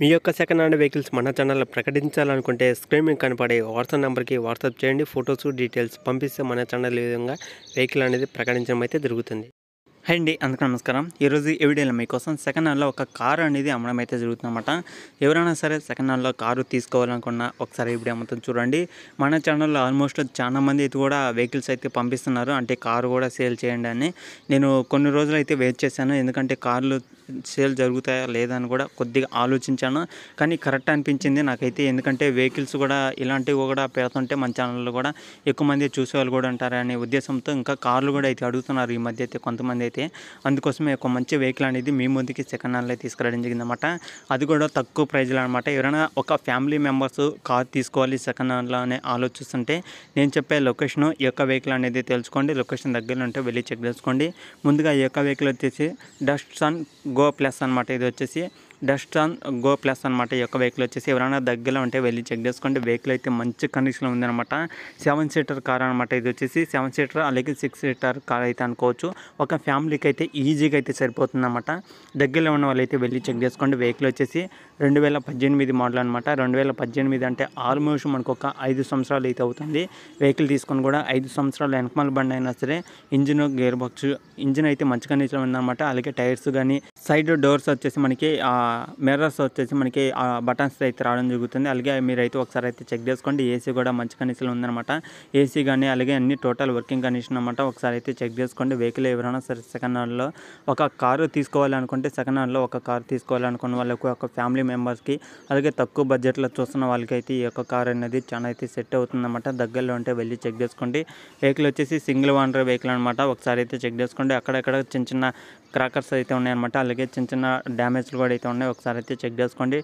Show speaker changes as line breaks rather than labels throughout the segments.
మీ యొక్క second hand vehicles మన ఛానల్లో ప్రకటించాలనుకుంటే స్క్రీన్ కనపడే వాట్సాప్ నెంబర్కి వాట్సాప్ చేయండి ఫొటోస్ డీటెయిల్స్ పంపిస్తే మన ఛానల్ విధంగా వెహికల్ అనేది ప్రకటించడం అయితే జరుగుతుంది అండి అందుకు నమస్కారం ఈరోజు ఈ వీడియోలో మీకోసం సెకండ్ హ్యాండ్లో ఒక కారు అనేది అమ్మడం అయితే జరుగుతుందన్నమాట ఎవరైనా సరే సెకండ్ హ్యాండ్లో కారు తీసుకోవాలనుకున్నా ఒకసారి వీడియో అమ్మతం చూడండి మన ఛానల్లో ఆల్మోస్ట్ చాలా మంది అయితే కూడా వెహికల్స్ అయితే పంపిస్తున్నారు అంటే కారు కూడా సేల్ చేయండి అని నేను కొన్ని రోజులు అయితే వెయిట్ చేశాను ఎందుకంటే కార్లు సేల్ జరుగుతాయా లేదా అని కూడా కొద్దిగా ఆలోచించాను కానీ కరెక్ట్ అనిపించింది నాకైతే ఎందుకంటే వెహికల్స్ కూడా ఇలాంటివి కూడా పెడుతుంటే మన ఛానల్లో కూడా ఎక్కువ మంది చూసేవాళ్ళు కూడా అనే ఉద్దేశంతో ఇంకా కార్లు కూడా అయితే అడుగుతున్నారు ఈ మధ్య అయితే కొంతమంది అయితే అందుకోసమే ఒక మంచి వెహికల్ అనేది మీ ముందుకి సెకండ్ హ్యాండ్లో తీసుకురావడం అనమాట అది కూడా తక్కువ ప్రైజ్లో అనమాట ఎవరైనా ఒక ఫ్యామిలీ మెంబర్స్ కార్ తీసుకోవాలి సెకండ్ హ్యాండ్లో అనే ఆలోచిస్తుంటే నేను చెప్పే లొకేషన్ ఈ యొక్క వెహికల్ అనేది తెలుసుకోండి లొకేషన్ దగ్గర ఉంటే వెళ్ళి చెక్ చేసుకోండి ముందుగా ఈ యొక్క వెహికల్ వచ్చేసి డస్ట్ సన్ గో ప్లస్ అనమాట ఇది వచ్చేసి డస్ట్ ఆన్ గో ప్లస్ అనమాట ఈ యొక్క వెహికల్ వచ్చేసి ఎవరైనా దగ్గరలో ఉంటే వెళ్ళి చెక్ చేసుకోండి వెహికల్ అయితే మంచి కండిషన్లో ఉందన్నమాట సెవెన్ సీటర్ కార్ అనమాట ఇది వచ్చేసి సెవెన్ సీటర్ అలాగే సిక్స్ సీటర్ కార్ అయితే అనుకోవచ్చు ఒక ఫ్యామిలీకి అయితే ఈజీగా అయితే సరిపోతుందన్నమాట దగ్గరలో ఉన్న వాళ్ళైతే వెళ్ళి చెక్ చేసుకోండి వెహికల్ వచ్చేసి రెండు వేల పద్దెనిమిది మోడల్ అనమాట రెండు వేల పద్దెనిమిది అంటే ఆల్మోస్ట్ మనకు ఒక ఐదు సంవత్సరాలు అయితే అవుతుంది వెహికల్ తీసుకొని కూడా ఐదు సంవత్సరాలు వెనకమల బండి అయినా సరే ఇంజిన్ గేర్ బాక్స్ ఇంజిన్ అయితే మంచి కండిషన్లో ఉందన్నమాట అలాగే టైర్స్ కానీ సైడ్ డోర్స్ వచ్చేసి మనకి మిర్రర్స్ వచ్చేసి మనకి బటన్స్ అయితే రావడం జరుగుతుంది అలాగే మీరు అయితే ఒకసారి అయితే చెక్ చేసుకోండి ఏసీ కూడా మంచి కండిషన్లో ఉందన్నమాట ఏసీ కానీ అలాగే అన్ని టోటల్ వర్కింగ్ కండిషన్ అనమాట ఒకసారి అయితే చెక్ చేసుకోండి వెహికల్ ఎవరైనా సరే సెకండ్ హ్యాండ్లో ఒక కారు తీసుకోవాలనుకుంటే సెకండ్ హ్యాండ్లో ఒక కారు తీసుకోవాలనుకున్న వాళ్ళకు ఒక ఫ్యామిలీ మెంబర్స్కి అలాగే తక్కువ బడ్జెట్లో చూస్తున్న వాళ్ళకైతే ఈ యొక్క కార్ అనేది చాలా అయితే సెట్ అవుతుందన్నమాట దగ్గరలో ఉంటే వెళ్ళి చెక్ చేసుకోండి వెహికల్ వచ్చేసి సింగిల్ వాండర్ వెహికల్ అనమాట ఒకసారి అయితే చెక్ చేసుకోండి అక్కడక్కడ చిన్న చిన్న క్రాకర్స్ అయితే ఉన్నాయన్నమాట అలాగే చిన్న చిన్న డ్యామేజ్లు కూడా అయితే ఉన్నాయి ఉన్నాయి ఒకసారి అయితే చెక్ చేసుకోండి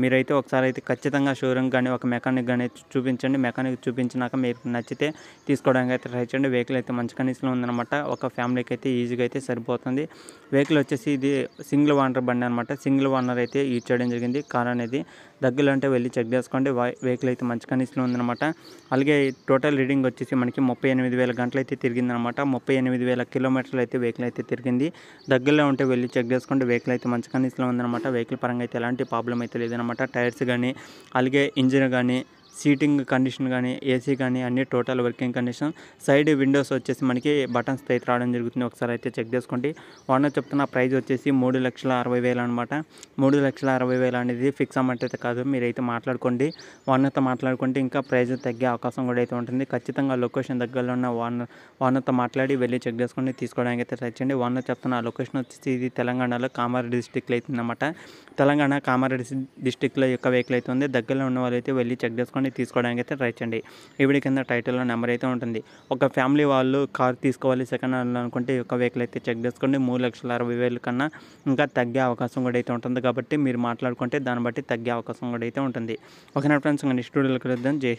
మీరైతే ఒకసారి అయితే ఖచ్చితంగా షోరూమ్ కానీ ఒక మెకానిక్ కానీ చూపించండి మెకానిక్ చూపించినాక మీకు నచ్చితే తీసుకోవడానికి అయితే ట్రై చేయండి వెహికల్ అయితే మంచి కండిషన్లో ఉందన్నమాట ఒక ఫ్యామిలీకి అయితే ఈజీగా అయితే సరిపోతుంది వెహికల్ వచ్చేసి ఇది సింగిల్ ఓనర్ బండి అనమాట సింగిల్ ఓనర్ అయితే యూజ్ చేయడం జరిగింది కార్ అనేది దగ్గరలో ఉంటే వెళ్ళి చెక్ చేసుకోండి వెహికల్ అయితే మంచి కండిషన్లో ఉందన్నమాట అలాగే టోటల్ రీడింగ్ వచ్చేసి మనకి ముప్పై ఎనిమిది వేల గంటలు అయితే తిరిగిందనమాట ముప్పై ఎనిమిది వేల కిలోమీటర్లు అయితే వెహికల్ అయితే తిరిగింది దగ్గరలో ఉంటే వెళ్ళి చెక్ చేసుకోండి వెహికల్ అయితే మంచి కండిషన్లో ఉందన్నమాట వెహికల్ పరంగా అయితే ఎలాంటి ప్రాబ్లం అయితే లేదనమాట టైర్స్ కానీ అలాగే ఇంజిన్ కానీ సీటింగ్ కండిషన్ కానీ ఏసీ కానీ అన్ని total working condition side windows వచ్చేసి మనకి బటన్స్ అయితే రావడం జరుగుతుంది ఒకసారి అయితే చెక్ చేసుకోండి ఓనర్ చెప్తున్న ప్రైస్ వచ్చేసి మూడు లక్షల అరవై వేలు అనమాట మూడు లక్షల అరవై వేలు అనేది ఫిక్స్ అమౌంట్ అయితే కాదు మీరైతే మాట్లాడుకోండి ఓనర్తో మాట్లాడుకుంటే ఇంకా ప్రైజ్ తగ్గే అవకాశం కూడా అయితే ఉంటుంది ఖచ్చితంగా లొకేషన్ దగ్గరలో ఉన్న ఓనర్ ఓనర్తో మాట్లాడి వెళ్ళి చెక్ చేసుకొని తీసుకోవడానికి అయితే ట్రై చేయండి ఓనర్ చెప్తున్న లొకేషన్ వచ్చేసి ఇది తెలంగాణలో కామారెడ్డి డిస్టిక్లో అనమాట తెలంగాణ కామారెడ్డి డిస్టిక్లో యొక్క వెహికల్ అయితే ఉంది దగ్గరలో ఉన్న వాళ్ళు అయితే వెళ్ళి చెక్ చేసుకోండి చూసుకొని తీసుకోవడానికి అయితే ట్రై చేయండి ఈ వీడియో కింద టైటిల్లో నెంబర్ అయితే ఉంటుంది ఒక ఫ్యామిలీ వాళ్ళు కార్ తీసుకోవాలి సెకండ్ హ్యాండ్ అనుకుంటే ఒక వెహికల్ అయితే చెక్ చేసుకోండి మూడు లక్షల అరవై వేలు కన్నా ఇంకా తగ్గే అవకాశం కూడా అయితే ఉంటుంది కాబట్టి మీరు మాట్లాడుకుంటే దాన్ని బట్టి తగ్గే అవకాశం కూడా అయితే ఉంటుంది ఓకేనా ఫ్రెండ్స్ ఇంకా స్టూడియోలో కలుద్దాం జై